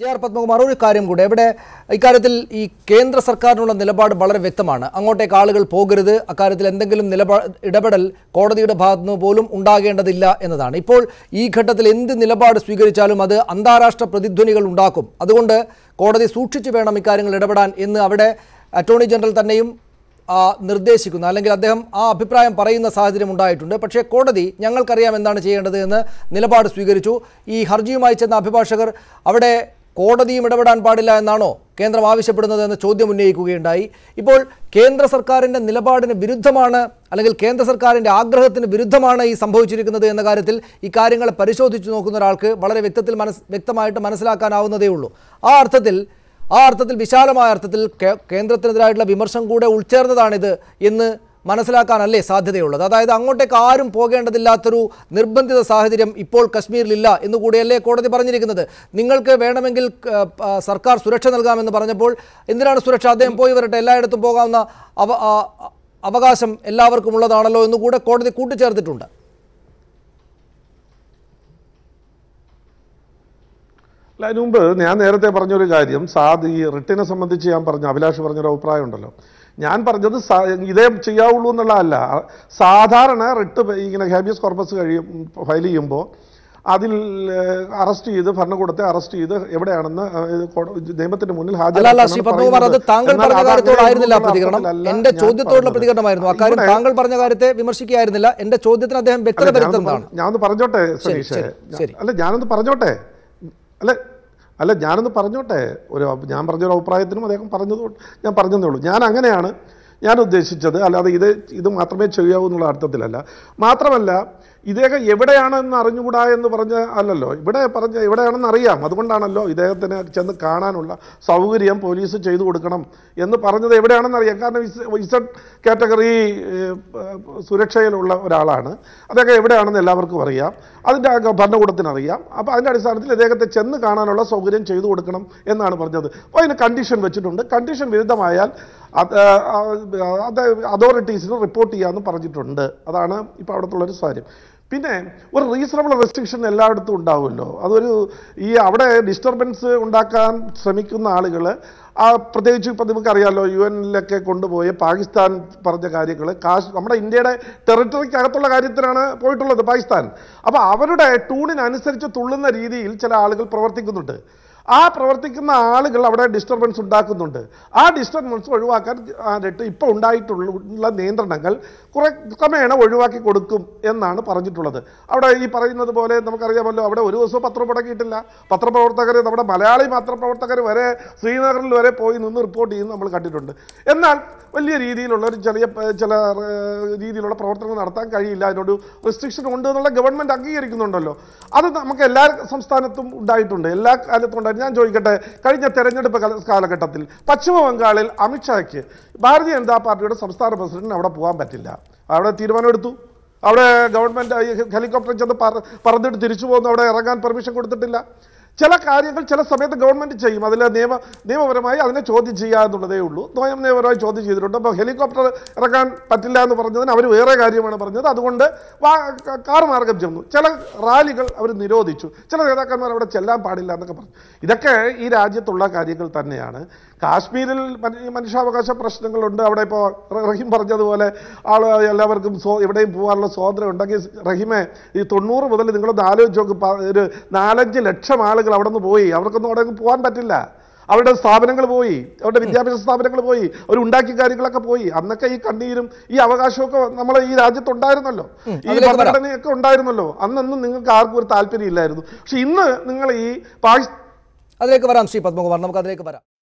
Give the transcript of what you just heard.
J R Padmakumar ഒരു കാര്യം കൂടെ ഇവിടെ ഇക്കാര്യത്തിൽ ഈ കേന്ദ്ര സർക്കാരിനുള്ള നിലപാട് വളരെ വ്യക്തമാണ് അങ്ങോട്ടേക്ക് ആളുകൾ പോകരുത് അക്കാര്യത്തിൽ എന്തെങ്കിലും നിലപാ ഇടപെടൽ കോടതിയുടെ ഭാഗത്തുനിന്ന് പോലും ഉണ്ടാകേണ്ടതില്ല എന്നതാണ് ഇപ്പോൾ ഈ ഘട്ടത്തിൽ എന്ത് നിലപാട് സ്വീകരിച്ചാലും അത് അന്താരാഷ്ട്ര പ്രതിധ്വനികൾ ഉണ്ടാക്കും അതുകൊണ്ട് കോടതി സൂക്ഷിച്ചു വേണം ഇക്കാര്യങ്ങൾ ഇടപെടാൻ എന്ന് അവിടെ അറ്റോർണി ജനറൽ തന്നെയും നിർദ്ദേശിക്കുന്നു അല്ലെങ്കിൽ അദ്ദേഹം ആ അഭിപ്രായം പറയുന്ന സാഹചര്യം ഉണ്ടായിട്ടുണ്ട് പക്ഷേ കോടതി ഞങ്ങൾക്കറിയാം എന്താണ് ചെയ്യേണ്ടത് എന്ന് നിലപാട് സ്വീകരിച്ചു ഈ ഹർജിയുമായി ചെന്ന അഭിഭാഷകർ അവിടെ കോടതിയും ഇടപെടാൻ പാടില്ല എന്നാണോ കേന്ദ്രം ആവശ്യപ്പെടുന്നത് എന്ന ചോദ്യം ഉന്നയിക്കുകയുണ്ടായി ഇപ്പോൾ കേന്ദ്ര സർക്കാരിൻ്റെ നിലപാടിന് വിരുദ്ധമാണ് അല്ലെങ്കിൽ കേന്ദ്ര സർക്കാരിൻ്റെ ആഗ്രഹത്തിന് വിരുദ്ധമാണ് ഈ സംഭവിച്ചിരിക്കുന്നത് എന്ന കാര്യത്തിൽ ഈ കാര്യങ്ങൾ പരിശോധിച്ചു നോക്കുന്ന ഒരാൾക്ക് വളരെ വ്യക്തത്തിൽ മനസ് വ്യക്തമായിട്ട് മനസ്സിലാക്കാനാവുന്നതേ ഉള്ളൂ ആ അർത്ഥത്തിൽ ആ അർത്ഥത്തിൽ വിശാലമായ അർത്ഥത്തിൽ കേന്ദ്രത്തിനെതിരായിട്ടുള്ള വിമർശം കൂടെ ഉൾച്ചേർന്നതാണിത് എന്ന് മനസ്സിലാക്കാനല്ലേ സാധ്യതയുള്ളത് അതായത് അങ്ങോട്ടേക്ക് ആരും പോകേണ്ടതില്ലാത്തൊരു നിർബന്ധിത സാഹചര്യം ഇപ്പോൾ കശ്മീരിലില്ല എന്നുകൂടിയല്ലേ കോടതി പറഞ്ഞിരിക്കുന്നത് നിങ്ങൾക്ക് വേണമെങ്കിൽ സർക്കാർ സുരക്ഷ നൽകാമെന്ന് പറഞ്ഞപ്പോൾ എന്തിനാണ് സുരക്ഷ അദ്ദേഹം പോയി വരട്ടെ എല്ലായിടത്തും പോകാവുന്ന അവകാശം എല്ലാവർക്കും ഉള്ളതാണല്ലോ എന്നുകൂടെ കോടതി കൂട്ടിച്ചേർത്തിട്ടുണ്ട് അല്ല അതിനുമുമ്പ് ഞാൻ നേരത്തെ പറഞ്ഞൊരു കാര്യം സാദ് ഈ റിട്ടിനെ സംബന്ധിച്ച് ഞാൻ പറഞ്ഞു അഭിലാഷ് പറഞ്ഞൊരു അഭിപ്രായം ഉണ്ടല്ലോ ഞാൻ പറഞ്ഞത് ഇതേ ചെയ്യാവുള്ളൂ എന്നുള്ളതല്ല സാധാരണ റിട്ട് ഇങ്ങനെ ഹാബിയസ് കോർപ്പസ് കഴിയും ഫയൽ ചെയ്യുമ്പോൾ അതിൽ അറസ്റ്റ് ചെയ്ത് ഭരണകൂടത്തെ അറസ്റ്റ് ചെയ്ത് എവിടെയാണെന്ന് നിയമത്തിന്റെ മുന്നിൽ ഹാജരാക്കണം എന്റെ ചോദ്യത്തോടുള്ള പ്രതികരണമായിരുന്നു അക്കാര്യം താങ്കൾ പറഞ്ഞ കാര്യത്തെ വിമർശിക്കുകയായിരുന്നില്ല എന്റെ ചോദ്യത്തിന് അദ്ദേഹം വ്യക്തത വരുത്തുന്നതാണ് ഞാനൊന്ന് പറഞ്ഞോട്ടെ സുരേഷ് അല്ല ഞാനൊന്ന് പറഞ്ഞോട്ടെ അല്ലെ അല്ല ഞാനൊന്ന് പറഞ്ഞോട്ടെ ഒരു ഞാൻ പറഞ്ഞൊരു അഭിപ്രായത്തിനും അദ്ദേഹം പറഞ്ഞത് ഞാൻ പറഞ്ഞതേ ഉള്ളൂ ഞാൻ അങ്ങനെയാണ് ഞാൻ ഉദ്ദേശിച്ചത് അല്ലാതെ ഇത് ഇത് മാത്രമേ ചെയ്യാവൂ എന്നുള്ള അർത്ഥത്തിലല്ല മാത്രമല്ല ഇദ്ദേഹം എവിടെയാണെന്ന് അറിഞ്ഞുകൂടാ എന്ന് പറഞ്ഞ അല്ലല്ലോ ഇവിടെ പറഞ്ഞ എവിടെയാണെന്ന് അറിയാം അതുകൊണ്ടാണല്ലോ ഇദ്ദേഹത്തിന് ചെന്ന് കാണാനുള്ള സൗകര്യം പോലീസ് ചെയ്തു കൊടുക്കണം എന്ന് പറഞ്ഞത് എവിടെയാണെന്ന് അറിയാം കാരണം ഇസഡ് കാറ്റഗറി സുരക്ഷയിലുള്ള ഒരാളാണ് അതൊക്കെ എവിടെയാണെന്ന് എല്ലാവർക്കും അറിയാം അതിൻ്റെ ഭരണകൂടത്തിനറിയാം അപ്പോൾ അതിൻ്റെ അടിസ്ഥാനത്തിൽ ഇദ്ദേഹത്തെ ചെന്ന് കാണാനുള്ള സൗകര്യം ചെയ്തു കൊടുക്കണം എന്നാണ് പറഞ്ഞത് അപ്പോൾ അതിന് കണ്ടീഷൻ വെച്ചിട്ടുണ്ട് കണ്ടീഷൻ വിരുദ്ധമായാൽ അത് അതോറിറ്റീസിന് റിപ്പോർട്ട് ചെയ്യാമെന്ന് പറഞ്ഞിട്ടുണ്ട് അതാണ് ഇപ്പോൾ ഒരു കാര്യം പിന്നെ ഒരു റീസണബിൾ റെസ്ട്രിക്ഷൻ എല്ലായിടത്തും ഉണ്ടാവുമല്ലോ അതൊരു ഈ അവിടെ ഡിസ്റ്റർബൻസ് ഉണ്ടാക്കാൻ ശ്രമിക്കുന്ന ആളുകൾ ആ പ്രത്യേകിച്ച് ഇപ്പം നമുക്കറിയാമല്ലോ യു എനിലൊക്കെ കൊണ്ടുപോയി പാകിസ്ഥാൻ പറഞ്ഞ കാര്യങ്ങൾ കാശ് നമ്മുടെ ഇന്ത്യയുടെ ടെറിട്ടറിക്കകത്തുള്ള കാര്യത്തിനാണ് പോയിട്ടുള്ളത് പാകിസ്ഥാൻ അപ്പോൾ അവരുടെ ടൂണിനനുസരിച്ച് തുള്ളുന്ന രീതിയിൽ ചില ആളുകൾ പ്രവർത്തിക്കുന്നുണ്ട് ആ പ്രവർത്തിക്കുന്ന ആളുകൾ അവിടെ ഡിസ്റ്റർബൻസ് ഉണ്ടാക്കുന്നുണ്ട് ആ ഡിസ്റ്റർബൻസ് ഒഴിവാക്കാൻ ആയിട്ട് ഇപ്പോൾ ഉണ്ടായിട്ടുള്ള നിയന്ത്രണങ്ങൾ കുറെ ക്രമേണ ഒഴിവാക്കി കൊടുക്കും എന്നാണ് പറഞ്ഞിട്ടുള്ളത് അവിടെ ഈ പറയുന്നത് പോലെ നമുക്കറിയാമല്ലോ അവിടെ ഒരു ദിവസം പത്രം മുടക്കിയിട്ടില്ല പത്രപ്രവർത്തകർ നമ്മുടെ മലയാളി പത്രപ്രവർത്തകർ വരെ ശ്രീനഗറിൽ വരെ പോയി നിന്ന് റിപ്പോർട്ട് ചെയ്യുന്നു നമ്മൾ കണ്ടിട്ടുണ്ട് എന്നാൽ വലിയ രീതിയിലുള്ള ഒരു ചെറിയ ചില രീതിയിലുള്ള പ്രവർത്തനങ്ങൾ നടത്താൻ കഴിയില്ല അതിനോട് റെസ്ട്രിക്ഷൻ ഉണ്ട് എന്നുള്ള ഗവൺമെൻറ് അംഗീകരിക്കുന്നുണ്ടല്ലോ അത് നമുക്ക് എല്ലാ സംസ്ഥാനത്തും ഉണ്ടായിട്ടുണ്ട് എല്ലാ കാലത്തും ചോദിക്കട്ടെ ഞാൻ ചോദിക്കട്ടെ കഴിഞ്ഞ തെരഞ്ഞെടുപ്പ് കാലഘട്ടത്തിൽ പശ്ചിമ ബംഗാളിൽ അമിത്ഷായ്ക്ക് ഭാരതീയ ജനതാ പാർട്ടിയുടെ സംസ്ഥാന പ്രസിഡന്റിന് അവിടെ പോകാൻ പറ്റില്ല അവിടെ തീരുമാനമെടുത്തു അവിടെ ഗവൺമെൻറ് ഹെലികോപ്റ്റർ ചെന്ന് പറ പറന്നിട്ട് തിരിച്ചു പോകുന്നു അവിടെ ഇറങ്ങാൻ പെർമിഷൻ കൊടുത്തിട്ടില്ല ചില കാര്യങ്ങൾ ചില സമയത്ത് ഗവൺമെൻറ് ചെയ്യും അതിൽ നിയമ നിയമപരമായി അതിനെ ചോദ്യം ചെയ്യുക എന്നുള്ളതേ ഉള്ളൂ നിയമപരമായി ചോദ്യം ചെയ്തിട്ടുണ്ട് അപ്പോൾ ഹെലികോപ്റ്റർ ഇറക്കാൻ പറ്റില്ല എന്ന് പറഞ്ഞതിന് അവർ വേറെ കാര്യമാണ് പറഞ്ഞത് അതുകൊണ്ട് കാർ മാർഗം ചെന്നു ചില റാലികൾ അവർ നിരോധിച്ചു ചില നേതാക്കന്മാർ അവിടെ ചെല്ലാൻ പാടില്ല എന്നൊക്കെ പറഞ്ഞു ഇതൊക്കെ ഈ രാജ്യത്തുള്ള കാര്യങ്ങൾ തന്നെയാണ് കാശ്മീരിൽ മനുഷ്യാവകാശ പ്രശ്നങ്ങളുണ്ട് അവിടെ ഇപ്പോൾ റഹീം പറഞ്ഞതുപോലെ ആൾ എല്ലാവർക്കും സ്വ എവിടെയും പോകാനുള്ള സ്വാതന്ത്ര്യം ഉണ്ടെങ്കിൽ റഹീമെ ഈ തൊണ്ണൂറ് മുതൽ നിങ്ങളൊന്ന് ആലോചിച്ച് നോക്ക് ഒരു നാലഞ്ച് ലക്ഷം ആളുകൾ ആളുകൾ അവിടെ നിന്ന് പോയി അവർക്കൊന്നും അവിടെ പോകാൻ പറ്റില്ല അവരുടെ സ്ഥാപനങ്ങൾ പോയി അവരുടെ വിദ്യാഭ്യാസ സ്ഥാപനങ്ങൾ പോയി അവർ ഉണ്ടാക്കിയ കാര്യങ്ങളൊക്കെ പോയി അന്നൊക്കെ ഈ കണ്ണീരും ഈ അവകാശമൊക്കെ നമ്മളെ ഈ രാജ്യത്ത് ഉണ്ടായിരുന്നല്ലോ ഈ ഭരണഘടനയൊക്കെ ഉണ്ടായിരുന്നല്ലോ അന്നൊന്നും നിങ്ങൾക്ക് ആർക്കും ഒരു താല്പര്യം ഇല്ലായിരുന്നു പക്ഷെ ഇന്ന് നിങ്ങൾ ഈ പാകിസ്ഥാൻ അതിലേക്ക് വരാം ശ്രീ പത്മകുമാർ നമുക്ക് അതിലേക്ക് വരാം